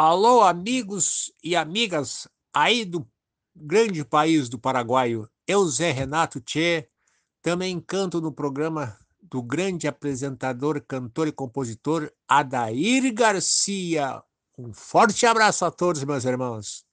Alô, amigos e amigas aí do grande país do Paraguai, Eu, Zé Renato Tchê, também canto no programa do grande apresentador, cantor e compositor Adair Garcia. Um forte abraço a todos, meus irmãos.